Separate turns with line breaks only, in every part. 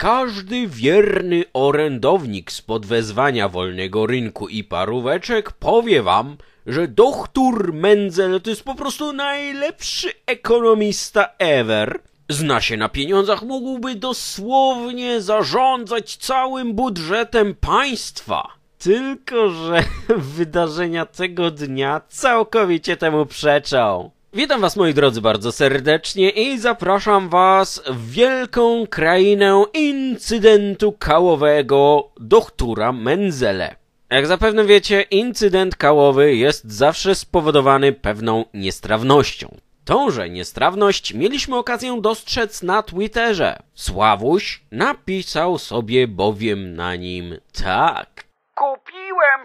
Każdy wierny orędownik spod wezwania wolnego rynku i paróweczek powie wam, że doktor Menzel to jest po prostu najlepszy ekonomista ever. Zna się na pieniądzach, mógłby dosłownie zarządzać całym budżetem państwa. Tylko, że wydarzenia tego dnia całkowicie temu przeczą. Witam Was moi drodzy bardzo serdecznie i zapraszam Was w wielką krainę incydentu kałowego doktora Menzele. Jak zapewne wiecie, incydent kałowy jest zawsze spowodowany pewną niestrawnością. Tąże niestrawność mieliśmy okazję dostrzec na Twitterze. Sławuś napisał sobie bowiem na nim tak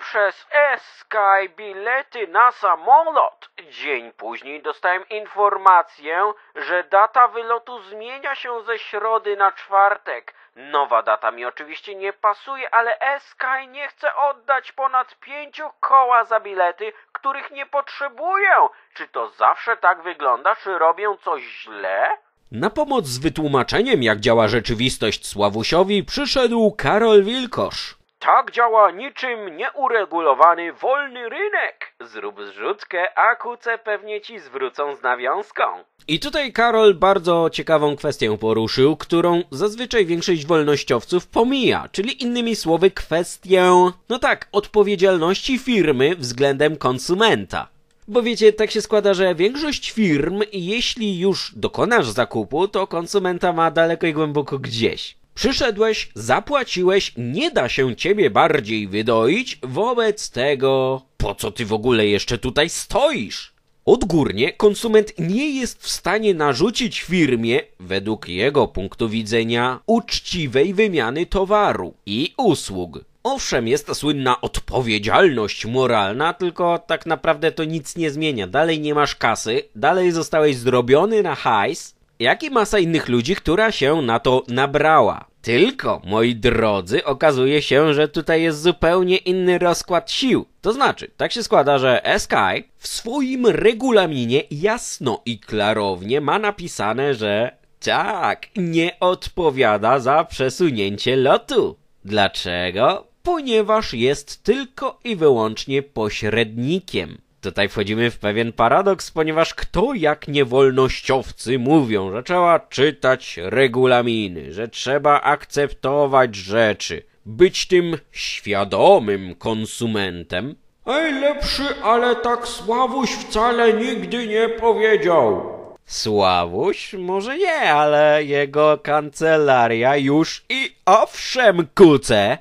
przez Sky bilety na samolot. Dzień później dostałem informację, że data wylotu zmienia się ze środy na czwartek. Nowa data mi oczywiście nie pasuje, ale Sky nie chce oddać ponad pięciu koła za bilety, których nie potrzebuję. Czy to zawsze tak wygląda? Czy robię coś źle? Na pomoc z wytłumaczeniem, jak działa rzeczywistość Sławusiowi, przyszedł Karol Wilkosz. Tak działa niczym nieuregulowany wolny rynek. Zrób zrzutkę, a kuce pewnie ci zwrócą z nawiązką. I tutaj Karol bardzo ciekawą kwestię poruszył, którą zazwyczaj większość wolnościowców pomija, czyli innymi słowy kwestię, no tak, odpowiedzialności firmy względem konsumenta. Bo wiecie, tak się składa, że większość firm, jeśli już dokonasz zakupu, to konsumenta ma daleko i głęboko gdzieś. Przyszedłeś, zapłaciłeś, nie da się ciebie bardziej wydoić, wobec tego po co ty w ogóle jeszcze tutaj stoisz? Odgórnie konsument nie jest w stanie narzucić firmie, według jego punktu widzenia, uczciwej wymiany towaru i usług. Owszem, jest ta słynna odpowiedzialność moralna, tylko tak naprawdę to nic nie zmienia. Dalej nie masz kasy, dalej zostałeś zrobiony na hajs, jak i masa innych ludzi, która się na to nabrała. Tylko, moi drodzy, okazuje się, że tutaj jest zupełnie inny rozkład sił. To znaczy, tak się składa, że Sky w swoim regulaminie jasno i klarownie ma napisane, że tak, nie odpowiada za przesunięcie lotu. Dlaczego? Ponieważ jest tylko i wyłącznie pośrednikiem. Tutaj wchodzimy w pewien paradoks, ponieważ kto jak niewolnościowcy mówią, że trzeba czytać regulaminy, że trzeba akceptować rzeczy, być tym świadomym konsumentem. Ej, lepszy, ale tak Sławuś wcale nigdy nie powiedział. Sławuś? Może nie, ale jego kancelaria już i owszem kuce.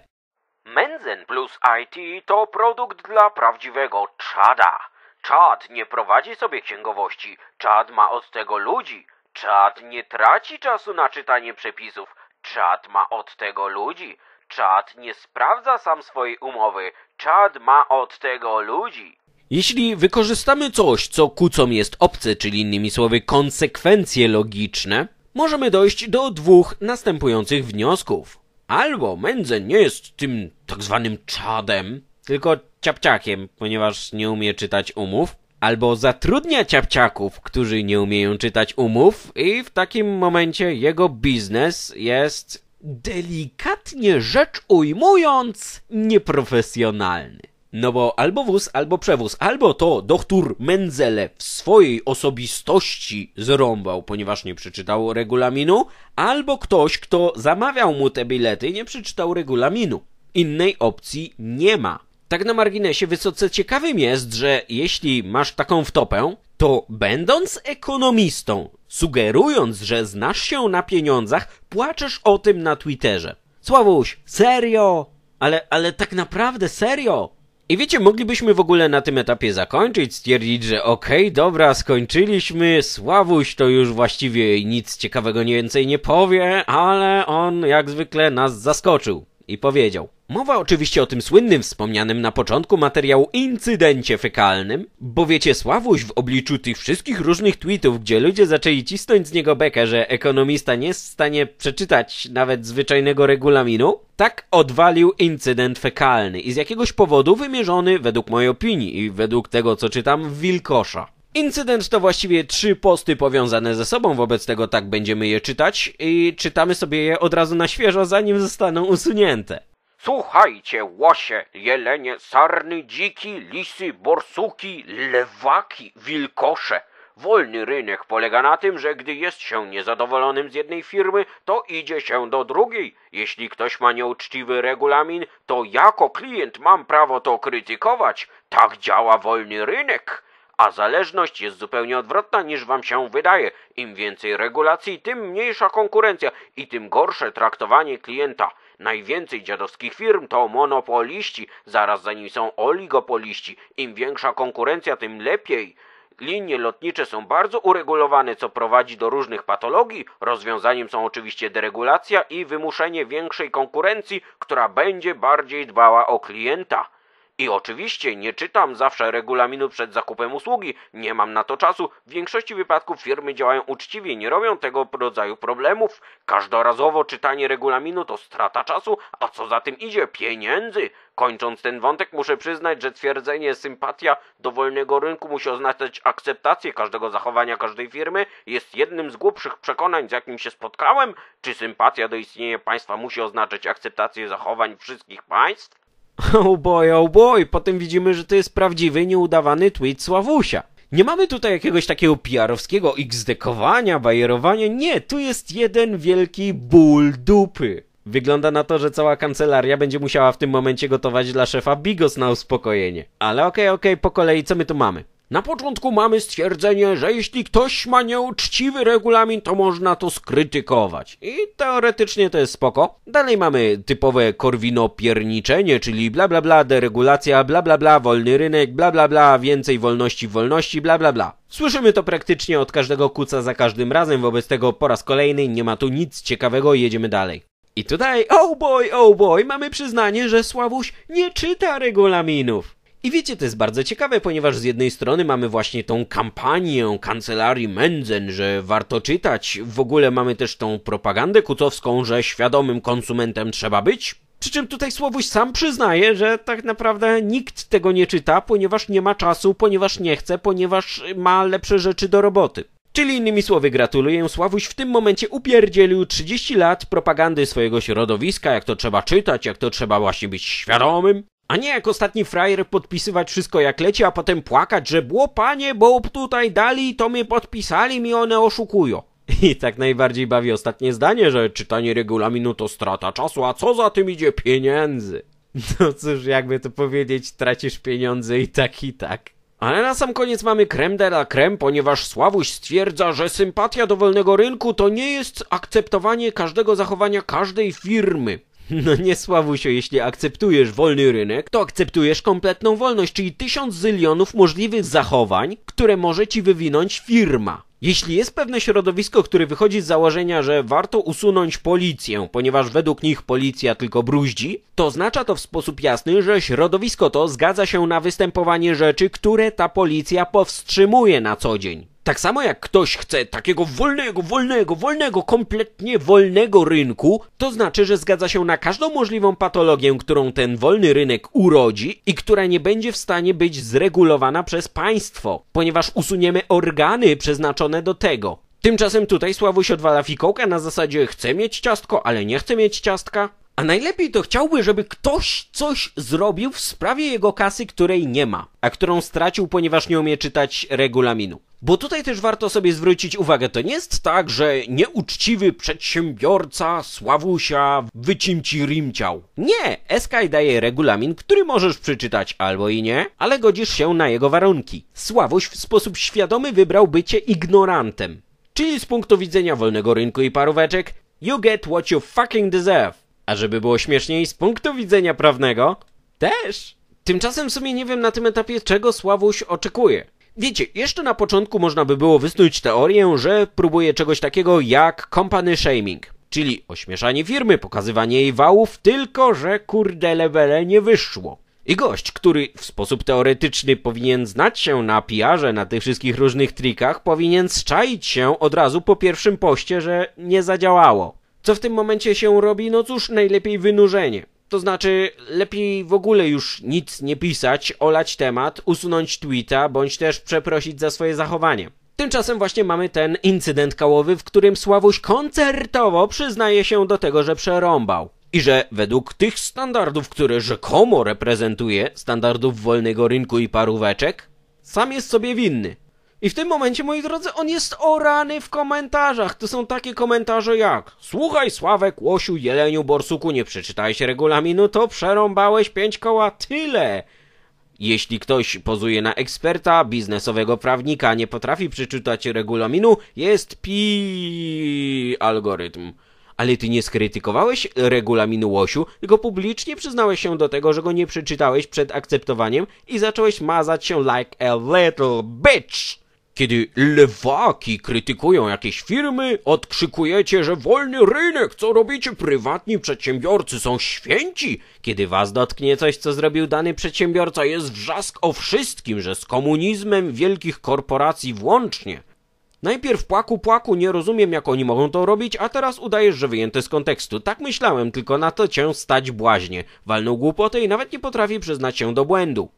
Menzen plus IT to produkt dla prawdziwego czada. Czad nie prowadzi sobie księgowości. Czad ma od tego ludzi. Czad nie traci czasu na czytanie przepisów. Czad ma od tego ludzi. Czad nie sprawdza sam swojej umowy. Czad ma od tego ludzi. Jeśli wykorzystamy coś, co kucom jest obce, czyli innymi słowy konsekwencje logiczne, możemy dojść do dwóch następujących wniosków. Albo Menzen nie jest tym tak zwanym czadem, tylko ciapciakiem, ponieważ nie umie czytać umów, albo zatrudnia ciapciaków, którzy nie umieją czytać umów i w takim momencie jego biznes jest delikatnie rzecz ujmując nieprofesjonalny. No bo albo wóz, albo przewóz, albo to doktor Menzele w swojej osobistości zrąbał, ponieważ nie przeczytał regulaminu, albo ktoś, kto zamawiał mu te bilety, nie przeczytał regulaminu. Innej opcji nie ma. Tak na marginesie, wysoce ciekawym jest, że jeśli masz taką wtopę, to będąc ekonomistą, sugerując, że znasz się na pieniądzach, płaczesz o tym na Twitterze. Sławuś, serio? Ale, ale tak naprawdę serio? I wiecie, moglibyśmy w ogóle na tym etapie zakończyć, stwierdzić, że okej, okay, dobra, skończyliśmy, Sławuś to już właściwie nic ciekawego więcej nie powie, ale on jak zwykle nas zaskoczył i powiedział. Mowa oczywiście o tym słynnym, wspomnianym na początku materiału incydencie fekalnym, bo wiecie, Sławuś w obliczu tych wszystkich różnych tweetów, gdzie ludzie zaczęli cisnąć z niego bekę, że ekonomista nie jest w stanie przeczytać nawet zwyczajnego regulaminu, tak odwalił incydent fekalny i z jakiegoś powodu wymierzony, według mojej opinii i według tego, co czytam, w Wilkosza. Incydent to właściwie trzy posty powiązane ze sobą, wobec tego tak będziemy je czytać i czytamy sobie je od razu na świeżo, zanim zostaną usunięte. Słuchajcie, łosie, jelenie, sarny, dziki, lisy, borsuki, lewaki, wilkosze. Wolny rynek polega na tym, że gdy jest się niezadowolonym z jednej firmy, to idzie się do drugiej. Jeśli ktoś ma nieuczciwy regulamin, to jako klient mam prawo to krytykować. Tak działa wolny rynek. A zależność jest zupełnie odwrotna niż wam się wydaje. Im więcej regulacji, tym mniejsza konkurencja i tym gorsze traktowanie klienta. Najwięcej dziadowskich firm to monopoliści, zaraz za nim są oligopoliści. Im większa konkurencja, tym lepiej. Linie lotnicze są bardzo uregulowane, co prowadzi do różnych patologii. Rozwiązaniem są oczywiście deregulacja i wymuszenie większej konkurencji, która będzie bardziej dbała o klienta. I oczywiście nie czytam zawsze regulaminu przed zakupem usługi, nie mam na to czasu. W większości wypadków firmy działają uczciwie, nie robią tego rodzaju problemów. Każdorazowo czytanie regulaminu to strata czasu, a co za tym idzie, pieniędzy. Kończąc ten wątek, muszę przyznać, że twierdzenie sympatia do wolnego rynku musi oznaczać akceptację każdego zachowania każdej firmy, jest jednym z głupszych przekonań, z jakim się spotkałem. Czy sympatia do istnienia państwa musi oznaczać akceptację zachowań wszystkich państw? Oh boy, oh boy, potem widzimy, że to jest prawdziwy, nieudawany tweet Sławusia. Nie mamy tutaj jakiegoś takiego PR-owskiego xdekowania, bajerowania, nie, tu jest jeden wielki ból dupy. Wygląda na to, że cała kancelaria będzie musiała w tym momencie gotować dla szefa bigos na uspokojenie. Ale okej, okay, okej, okay, po kolei co my tu mamy? Na początku mamy stwierdzenie, że jeśli ktoś ma nieuczciwy regulamin, to można to skrytykować. I teoretycznie to jest spoko. Dalej mamy typowe korwinopierniczenie, czyli bla bla bla, deregulacja, bla bla bla, wolny rynek, bla bla bla, więcej wolności w wolności, bla bla bla. Słyszymy to praktycznie od każdego kuca za każdym razem, wobec tego po raz kolejny nie ma tu nic ciekawego, jedziemy dalej. I tutaj, oh boy, oh boy, mamy przyznanie, że Sławuś nie czyta regulaminów. I wiecie, to jest bardzo ciekawe, ponieważ z jednej strony mamy właśnie tą kampanię kancelarii Mędzen, że warto czytać, w ogóle mamy też tą propagandę kucowską, że świadomym konsumentem trzeba być. Przy czym tutaj Słowuś sam przyznaje, że tak naprawdę nikt tego nie czyta, ponieważ nie ma czasu, ponieważ nie chce, ponieważ ma lepsze rzeczy do roboty. Czyli innymi słowy gratuluję, Sławuś w tym momencie upierdzielił 30 lat propagandy swojego środowiska, jak to trzeba czytać, jak to trzeba właśnie być świadomym a nie jak ostatni frajer podpisywać wszystko jak leci, a potem płakać, że było panie, bo tutaj dali, to mnie podpisali, mi one oszukują. I tak najbardziej bawi ostatnie zdanie, że czytanie regulaminu to strata czasu, a co za tym idzie pieniędzy? No cóż, jakby to powiedzieć, tracisz pieniądze i tak, i tak. Ale na sam koniec mamy creme de la creme, ponieważ Sławuś stwierdza, że sympatia do wolnego rynku to nie jest akceptowanie każdego zachowania każdej firmy. No nie Sławusio, jeśli akceptujesz wolny rynek, to akceptujesz kompletną wolność, czyli tysiąc zylionów możliwych zachowań, które może ci wywinąć firma. Jeśli jest pewne środowisko, które wychodzi z założenia, że warto usunąć policję, ponieważ według nich policja tylko bruździ, to oznacza to w sposób jasny, że środowisko to zgadza się na występowanie rzeczy, które ta policja powstrzymuje na co dzień. Tak samo jak ktoś chce takiego wolnego, wolnego, wolnego, kompletnie wolnego rynku, to znaczy, że zgadza się na każdą możliwą patologię, którą ten wolny rynek urodzi i która nie będzie w stanie być zregulowana przez państwo, ponieważ usuniemy organy przeznaczone do tego. Tymczasem tutaj Sławuś odwala fikołka na zasadzie chce mieć ciastko, ale nie chce mieć ciastka. A najlepiej to chciałby, żeby ktoś coś zrobił w sprawie jego kasy, której nie ma, a którą stracił, ponieważ nie umie czytać regulaminu. Bo tutaj też warto sobie zwrócić uwagę, to nie jest tak, że nieuczciwy przedsiębiorca Sławusia wycimci rimciał. Nie! Sky daje regulamin, który możesz przeczytać albo i nie, ale godzisz się na jego warunki. Sławuś w sposób świadomy wybrał bycie ignorantem. Czyli z punktu widzenia wolnego rynku i paróweczek, you get what you fucking deserve. A żeby było śmieszniej, z punktu widzenia prawnego, też. Tymczasem w sumie nie wiem na tym etapie, czego Sławuś oczekuje. Wiecie, jeszcze na początku można by było wysnuć teorię, że próbuje czegoś takiego jak company shaming, czyli ośmieszanie firmy, pokazywanie jej wałów, tylko że kurde lewele nie wyszło. I gość, który w sposób teoretyczny powinien znać się na pr na tych wszystkich różnych trikach, powinien zczaić się od razu po pierwszym poście, że nie zadziałało. Co w tym momencie się robi? No cóż, najlepiej wynurzenie. To znaczy, lepiej w ogóle już nic nie pisać, olać temat, usunąć tweeta, bądź też przeprosić za swoje zachowanie. Tymczasem właśnie mamy ten incydent kałowy, w którym Sławuś koncertowo przyznaje się do tego, że przerąbał. I że według tych standardów, które rzekomo reprezentuje, standardów wolnego rynku i paróweczek, sam jest sobie winny. I w tym momencie, moi drodzy, on jest orany w komentarzach. To są takie komentarze jak Słuchaj Sławek, Łosiu, Jeleniu, Borsuku, nie przeczytałeś regulaminu, to przerąbałeś pięć koła, tyle. Jeśli ktoś pozuje na eksperta, biznesowego prawnika, nie potrafi przeczytać regulaminu, jest pi algorytm. Ale ty nie skrytykowałeś regulaminu Łosiu, tylko publicznie przyznałeś się do tego, że go nie przeczytałeś przed akceptowaniem i zacząłeś mazać się like a little bitch. Kiedy lewaki krytykują jakieś firmy, odkrzykujecie, że wolny rynek, co robicie? Prywatni przedsiębiorcy są święci. Kiedy was dotknie coś, co zrobił dany przedsiębiorca, jest wrzask o wszystkim, że z komunizmem wielkich korporacji włącznie. Najpierw płaku płaku, nie rozumiem jak oni mogą to robić, a teraz udajesz, że wyjęte z kontekstu. Tak myślałem, tylko na to cię stać błaźnie. Walną głupotę i nawet nie potrafi przyznać się do błędu.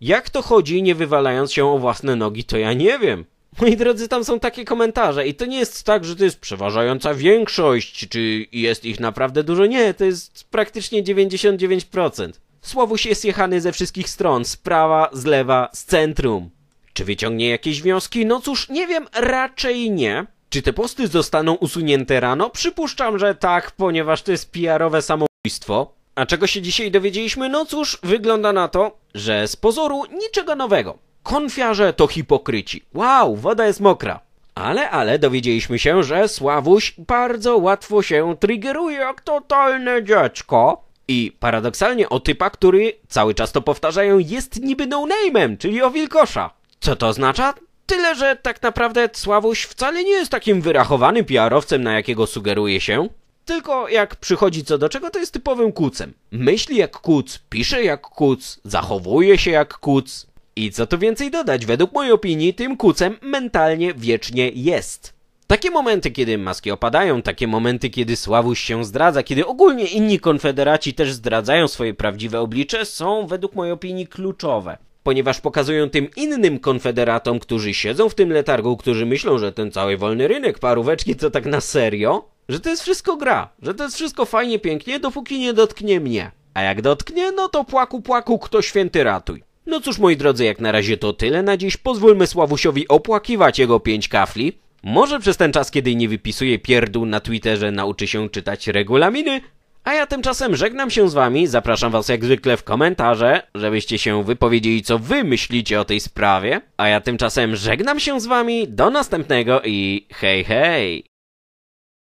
Jak to chodzi, nie wywalając się o własne nogi, to ja nie wiem. Moi drodzy, tam są takie komentarze i to nie jest tak, że to jest przeważająca większość, czy jest ich naprawdę dużo. Nie, to jest praktycznie 99%. Słowuś jest jechany ze wszystkich stron, z prawa, z lewa, z centrum. Czy wyciągnie jakieś wnioski? No cóż, nie wiem, raczej nie. Czy te posty zostaną usunięte rano? Przypuszczam, że tak, ponieważ to jest PR-owe samobójstwo. A czego się dzisiaj dowiedzieliśmy? No cóż, wygląda na to, że z pozoru niczego nowego. Konfiarze to hipokryci. Wow, woda jest mokra. Ale, ale dowiedzieliśmy się, że Sławuś bardzo łatwo się triggeruje jak totalne dziecko. I paradoksalnie o typa, który, cały czas to powtarzają, jest niby no-name'em, czyli o Wilkosza. Co to oznacza? Tyle, że tak naprawdę Sławuś wcale nie jest takim wyrachowanym pr na jakiego sugeruje się tylko jak przychodzi co do czego, to jest typowym kucem. Myśli jak kuc, pisze jak kuc, zachowuje się jak kuc. I co tu więcej dodać, według mojej opinii tym kucem mentalnie wiecznie jest. Takie momenty, kiedy maski opadają, takie momenty, kiedy Sławuś się zdradza, kiedy ogólnie inni konfederaci też zdradzają swoje prawdziwe oblicze, są według mojej opinii kluczowe. Ponieważ pokazują tym innym konfederatom, którzy siedzą w tym letargu, którzy myślą, że ten cały wolny rynek paróweczki to tak na serio, że to jest wszystko gra, że to jest wszystko fajnie, pięknie, dopóki nie dotknie mnie. A jak dotknie, no to płaku, płaku, kto święty ratuj. No cóż, moi drodzy, jak na razie to tyle na dziś. Pozwólmy Sławusiowi opłakiwać jego pięć kafli. Może przez ten czas, kiedy nie wypisuje pierdół na Twitterze, nauczy się czytać regulaminy, a ja tymczasem żegnam się z wami, zapraszam was jak zwykle w komentarze, żebyście się wypowiedzieli co wy myślicie o tej sprawie. A ja tymczasem żegnam się z wami, do następnego i hej hej!